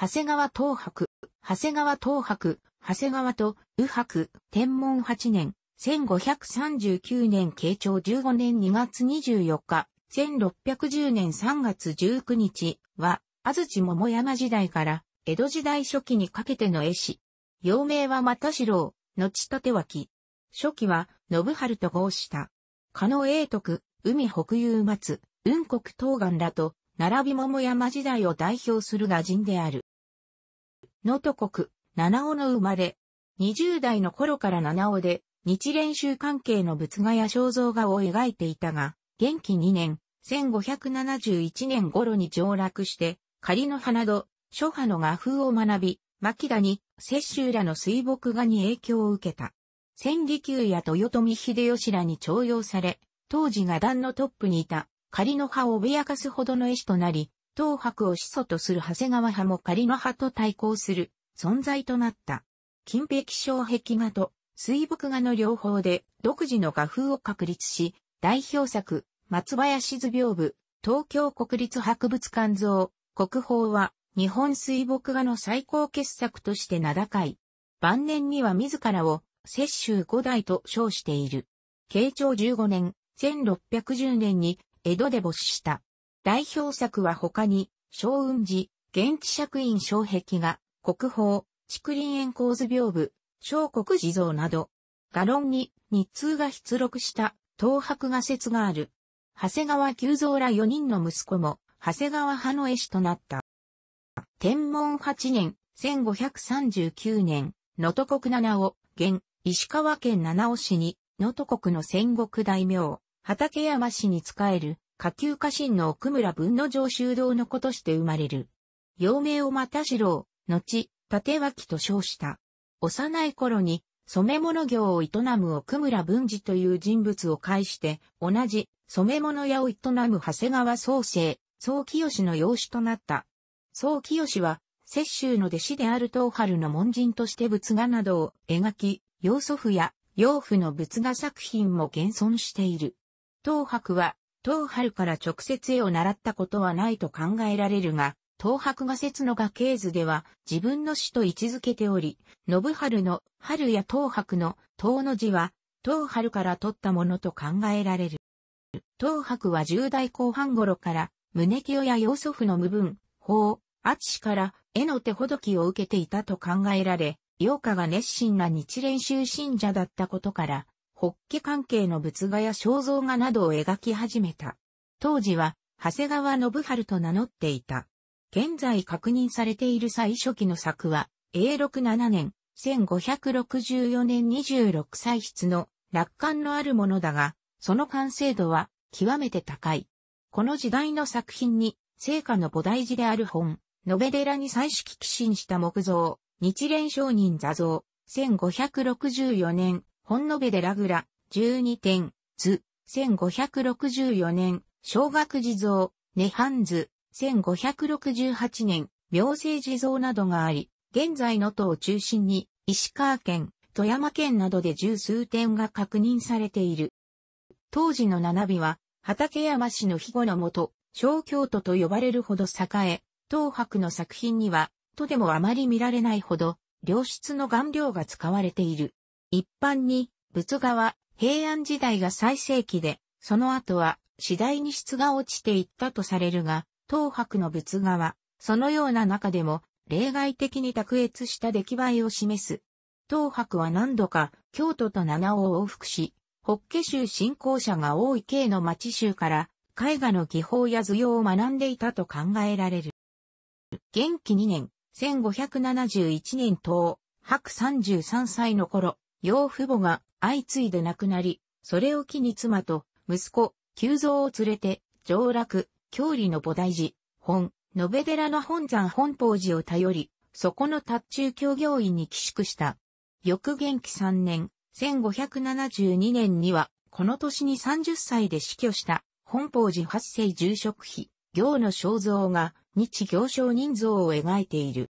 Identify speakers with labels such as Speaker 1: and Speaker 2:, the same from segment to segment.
Speaker 1: 長谷川東博、長谷川東博、長谷川と右博、天文8年、1539年慶長15年2月24日、1610年3月19日は、安土桃山時代から江戸時代初期にかけての絵師。幼名は又四郎、後立脇。初期は信春と合した。加納英徳、海北遊松、雲国東岸らと、並び桃山時代を代表する画人である。能登国、七尾の生まれ。20代の頃から七尾で、日練習関係の仏画や肖像画を描いていたが、元気2年、1571年頃に上落して、仮の花戸、諸派の画風を学び、牧田に、州らの水墨画に影響を受けた。千里宮や豊臣秀吉らに徴用され、当時画壇のトップにいた、仮の葉を脅かすほどの絵師となり、東博を始祖とする長谷川派も仮の派と対抗する存在となった。近壁障壁画と水墨画の両方で独自の画風を確立し、代表作、松林図屏風、東京国立博物館像、国宝は日本水墨画の最高傑作として名高い。晩年には自らを雪舟五代と称している。慶長15年、1610年に江戸で没した。代表作は他に、小雲寺、現地釈院小壁画、国宝、竹林園構図屏風、小国地蔵など、画論に日通が出録した東博画説がある。長谷川久蔵ら4人の息子も、長谷川派の絵師となった。天文8年、1539年、能登国七尾、現、石川県七尾市に、能登国の戦国大名、畠山氏に仕える、下級家臣の奥村文之丞修道の子として生まれる。幼名を又四郎、後、立脇と称した。幼い頃に、染物業を営む奥村文治という人物を介して、同じ染物屋を営む長谷川宗生、宗清の養子となった。宗清は、雪州の弟子である東春の門人として仏画などを描き、養祖父や養父の仏画作品も現存している。東博は、東春から直接絵を習ったことはないと考えられるが、東博画説の画系図では自分の詩と位置づけており、信春の春や東博の東の字は、東春から取ったものと考えられる。東博は十代後半頃から、宗清や要祖父の無分、法、厚から絵の手ほどきを受けていたと考えられ、陽花が熱心な日蓮宗信者だったことから、ホッケ関係の仏画や肖像画などを描き始めた。当時は、長谷川信春と名乗っていた。現在確認されている最初期の作は、A67 年、1564年26歳筆の楽観のあるものだが、その完成度は極めて高い。この時代の作品に、聖火の菩提寺である本、延べ寺に彩色寄進した木造、日蓮商人座像、1564年、本延でラグラ、12点、図、1564年、小学地蔵、涅槃図、1568年、明星地蔵などがあり、現在の都を中心に、石川県、富山県などで十数点が確認されている。当時の七尾は、畠山氏の庇護のもと、小京都と呼ばれるほど栄え、東博の作品には、とでもあまり見られないほど、良質の顔料が使われている。一般に、仏画は平安時代が最盛期で、その後は次第に質が落ちていったとされるが、東博の仏画は、そのような中でも、例外的に卓越した出来栄えを示す。東博は何度か京都と七尾を往復し、北家州信仰者が多い系の町州から絵画の技法や図様を学んでいたと考えられる。元気2年、1571年東、白33歳の頃、養父母が相次いで亡くなり、それを機に妻と息子、久蔵を連れて、上洛、郷里の菩提寺、本、野辺寺の本山本法寺を頼り、そこの達中協業員に寄宿した。翌元気3年、1572年には、この年に30歳で死去した、本法寺八世住職費、行の肖像が、日行商人像を描いている。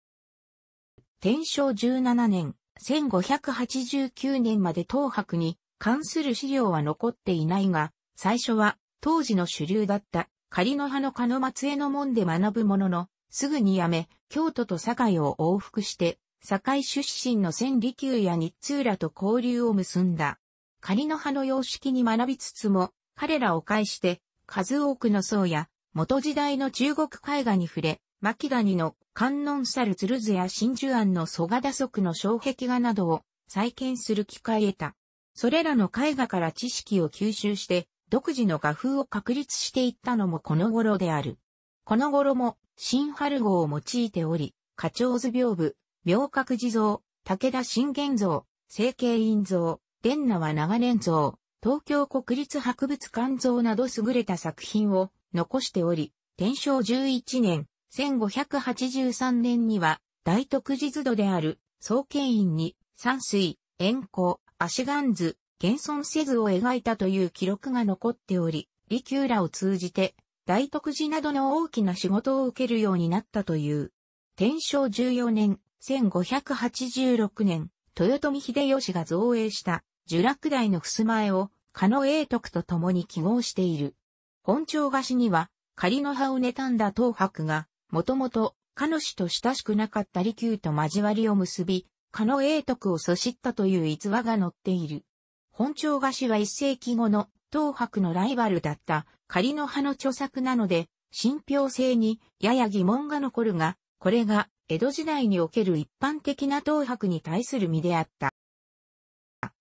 Speaker 1: 天正17年、1589年まで東博に関する資料は残っていないが、最初は当時の主流だった仮の葉の鹿の松江の門で学ぶものの、すぐにやめ、京都と堺を往復して、堺出身の千里宮や日通らと交流を結んだ。仮の葉の様式に学びつつも、彼らを介して、数多くの僧や、元時代の中国絵画に触れ、牧谷の観音猿鶴図や真珠庵の蘇我田足の障壁画などを再建する機会得た。それらの絵画から知識を吸収して、独自の画風を確立していったのもこの頃である。この頃も、新春号を用いており、花鳥図屏風、明覚地蔵、武田信玄像、成形院像、伝那は長年像、東京国立博物館像など優れた作品を残しており、天正11年、1583年には大徳寺図土である創建院に山水、円光、足岩図、現存せずを描いたという記録が残っており、利休らを通じて大徳寺などの大きな仕事を受けるようになったという。天正14年、1586年、豊臣秀吉が造営した樹落台の襖絵を、加野英徳と共に記号している。本庁菓子には、仮の葉を妬んだ東博が、もともと、カ氏と親しくなかった利休と交わりを結び、かの英徳をそしったという逸話が載っている。本朝菓子は一世紀後の東博のライバルだった仮の派の著作なので、信憑性にやや疑問が残るが、これが江戸時代における一般的な東博に対する身であった。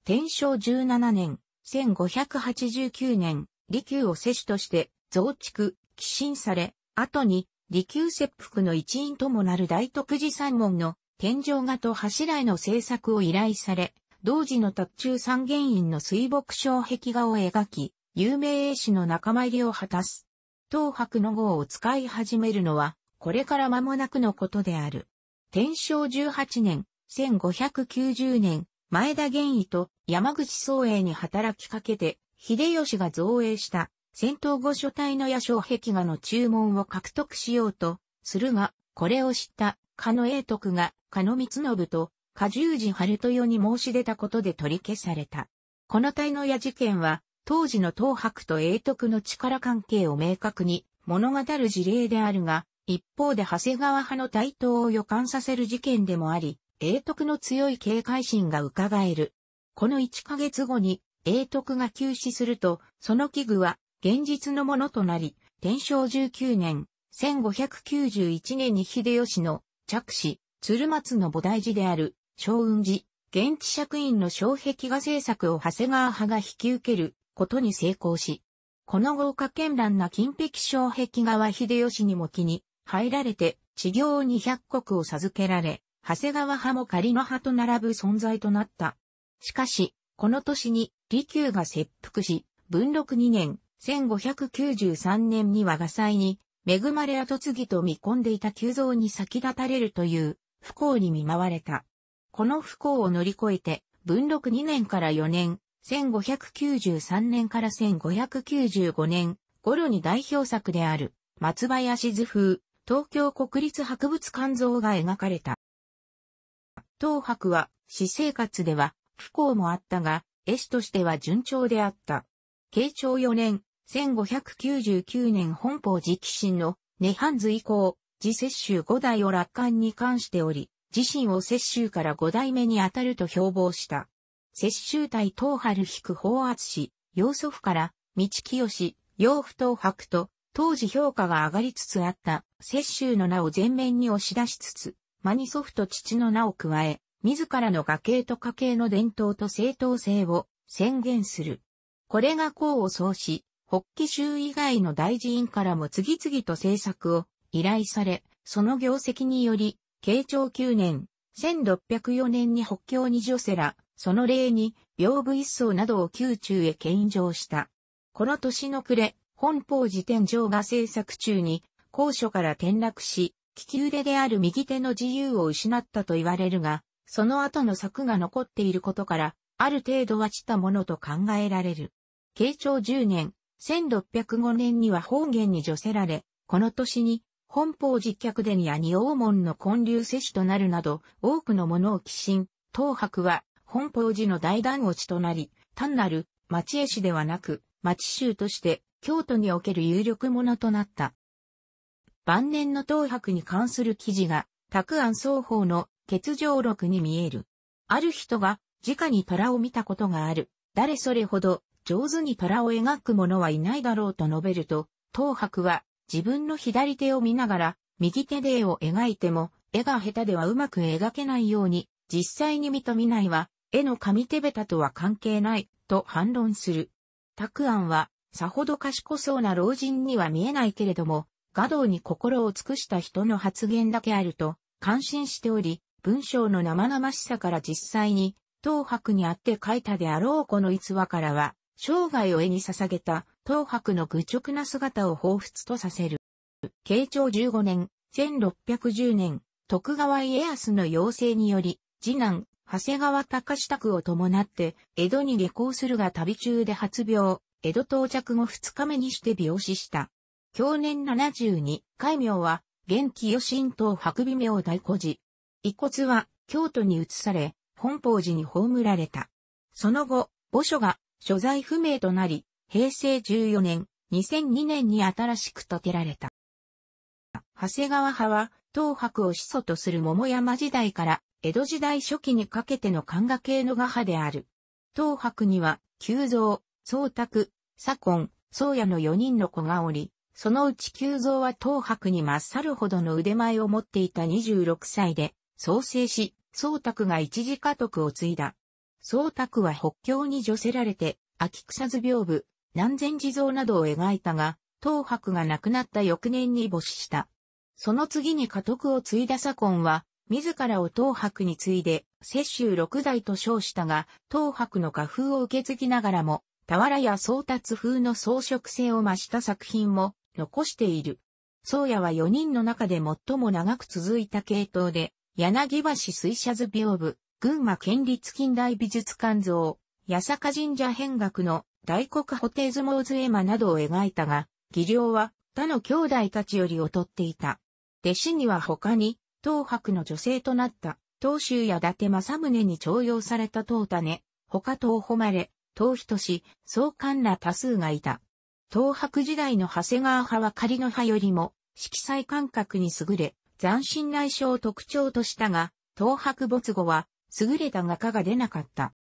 Speaker 1: 天正17年、1589年、利休を世主として増築、寄進され、後に利休切腹の一員ともなる大徳寺三門の天井画と柱への制作を依頼され、同時の達中三元院の水墨小壁画を描き、有名絵師の仲間入りを果たす。東博の号を使い始めるのは、これから間もなくのことである。天正18年、1590年、前田玄義と山口宗栄に働きかけて、秀吉が造営した戦闘後書体の野将壁画の注文を獲得しようと、するが、これを知った、加野英徳が、加野光信と、加十字春豊に申し出たことで取り消された。この体の矢事件は、当時の東博と英徳の力関係を明確に物語る事例であるが、一方で長谷川派の台頭を予感させる事件でもあり、英徳の強い警戒心が伺える。この1ヶ月後に、英徳が急死すると、その器具は現実のものとなり、天正19年、1591年に秀吉の着手、鶴松の菩提寺である、昭雲寺、現地職員の障壁画制作を長谷川派が引き受けることに成功し、この豪華絢爛な金壁障壁画は秀吉にも気に入られて、治業200国を授けられ、長谷川派も仮の派と並ぶ存在となった。しかし、この年に、利休が切腹し、文禄2年、1593年には画祭に恵まれ後継ぎと見込んでいた急増に先立たれるという不幸に見舞われた。この不幸を乗り越えて、文禄2年から4年、1593年から1595年頃に代表作である松林図風、東京国立博物館像が描かれた。東博は、私生活では不幸もあったが、絵師としては順調であった。慶長4年、1599年本邦直進の涅槃図以降、自摂州五代を楽観に関しており、自身を摂州から五代目に当たると標榜した。摂州対東春引く法圧氏、要祖父から、道清、洋不東白と、当時評価が上がりつつあった、摂州の名を前面に押し出しつつ、マニ祖父と父の名を加え、自らの画系と家系の伝統と正当性を宣言する。これが功を奏し、北紀州以外の大寺院からも次々と制作を依頼され、その業績により、慶長9年、1604年に北京に女セラ、その例に、屏風一層などを宮中へ献上した。この年の暮れ、本邦寺天上が制作中に、高所から転落し、利き腕である右手の自由を失ったと言われるが、その後の作が残っていることから、ある程度はったものと考えられる。慶長10年、1605年には方言に除せられ、この年に、本邦実客伝やに王門の建立世主となるなど、多くのものを寄進、東博は、本邦寺の大団落ちとなり、単なる、町絵師ではなく、町衆として、京都における有力者となった。晩年の東博に関する記事が、拓安双方の欠場録に見える。ある人が、直に虎を見たことがある。誰それほど、上手に虎を描く者はいないだろうと述べると、東博は自分の左手を見ながら、右手で絵を描いても、絵が下手ではうまく描けないように、実際に認めないは、絵の紙手下たとは関係ない、と反論する。たくあんは、さほど賢そうな老人には見えないけれども、画道に心を尽くした人の発言だけあると、感心しており、文章の生々しさから実際に、東博にあって書いたであろうこの逸話からは、生涯を絵に捧げた、東博の愚直な姿を彷彿とさせる。慶長15年、1610年、徳川家康の要請により、次男、長谷川隆宅を伴って、江戸に下校するが旅中で発病、江戸到着後2日目にして病死した。去年72、海名は、元気しんと白微名大孤児。遺骨は、京都に移され、本法寺に葬られた。その後、墓所が所在不明となり、平成14年、2002年に新しく建てられた。長谷川派は、東博を始祖とする桃山時代から江戸時代初期にかけての漢画系の画派である。東博には、久蔵、宗卓、左近、宗谷の4人の子がおり、そのうち久蔵は東博にさるほどの腕前を持っていた26歳で、創生し、宗卓が一時家督を継いだ。宗卓は北京に除せられて、秋草図屏風、南禅地蔵などを描いたが、東博が亡くなった翌年に没した。その次に家督を継いだ左近は、自らを東博に継いで、摂州六代と称したが、東博の画風を受け継ぎながらも、俵や宗達風の装飾性を増した作品も残している。宗谷は4人の中で最も長く続いた系統で、柳橋水車図屏風、群馬県立近代美術館像、八坂神社変額の大黒布袋相撲図絵馬などを描いたが、技量は他の兄弟たちより劣っていた。弟子には他に、東博の女性となった、東州や伊達政宗に徴用された東種、他東誉れ、東人氏、相関ら多数がいた。東博時代の長谷川派は仮の派よりも、色彩感覚に優れ、斬新内象を特徴としたが、東博没後は、優れた画家が出なかった。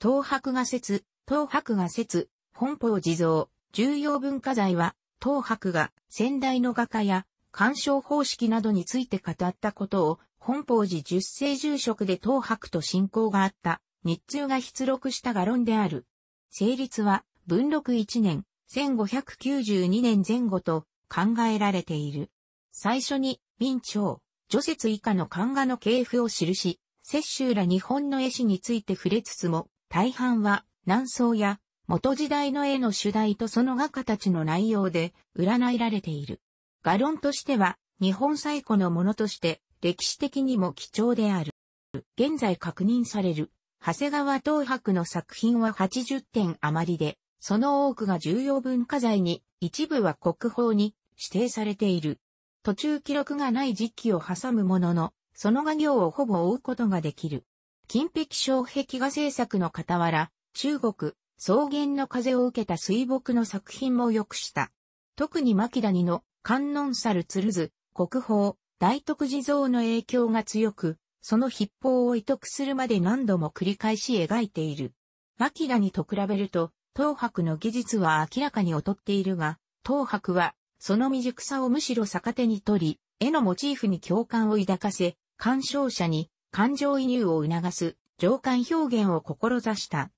Speaker 1: 東博画説、東博画説、本邦地蔵、重要文化財は、東博が先代の画家や鑑賞方式などについて語ったことを、本邦寺十世住職で東博と信仰があった、日通が出録した画論である。成立は、文録1年、1592年前後と考えられている。最初に、明朝、除雪以下の漢画の系譜を記し、雪舟ら日本の絵師について触れつつも、大半は南宋や元時代の絵の主題とその画家たちの内容で占いられている。画論としては日本最古のものとして歴史的にも貴重である。現在確認される長谷川東博の作品は80点余りで、その多くが重要文化財に、一部は国宝に指定されている。途中記録がない時期を挟むものの、その画業をほぼ追うことができる。金壁障壁画制作の傍ら、中国、草原の風を受けた水墨の作品も良くした。特に牧谷の観音猿鶴図、国宝、大徳地蔵の影響が強く、その筆法を威徳するまで何度も繰り返し描いている。牧谷と比べると、東博の技術は明らかに劣っているが、東博は、その未熟さをむしろ逆手に取り、絵のモチーフに共感を抱かせ、鑑賞者に感情移入を促す情感表現を志した。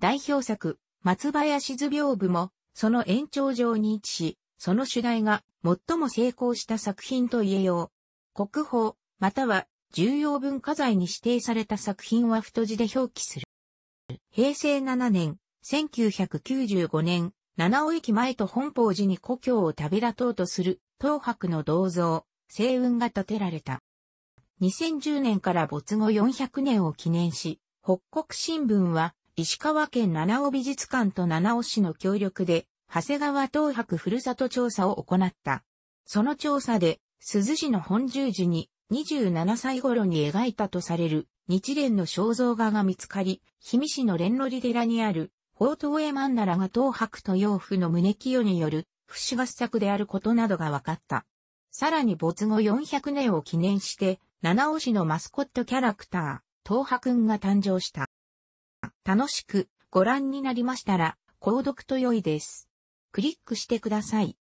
Speaker 1: 代表作、松林図屏風も、その延長上に位置し、その主題が最も成功した作品と言えよう。国宝、または重要文化財に指定された作品は太字で表記する。平成7年、1995年、七尾駅前と本邦寺に故郷を旅立とうとする東博の銅像、星雲が建てられた。2010年から没後400年を記念し、北国新聞は、石川県七尾美術館と七尾市の協力で、長谷川東博ふるさと調査を行った。その調査で、鈴市の本十字に27歳頃に描いたとされる日蓮の肖像画が見つかり、氷見市の蓮の里寺にある宝刀絵曼奈良が東博と洋府の胸清による不死合作であることなどが分かった。さらに没後400年を記念して、七尾市のマスコットキャラクター、東波くんが誕生した。楽しくご覧になりましたら、購読と良いです。クリックしてください。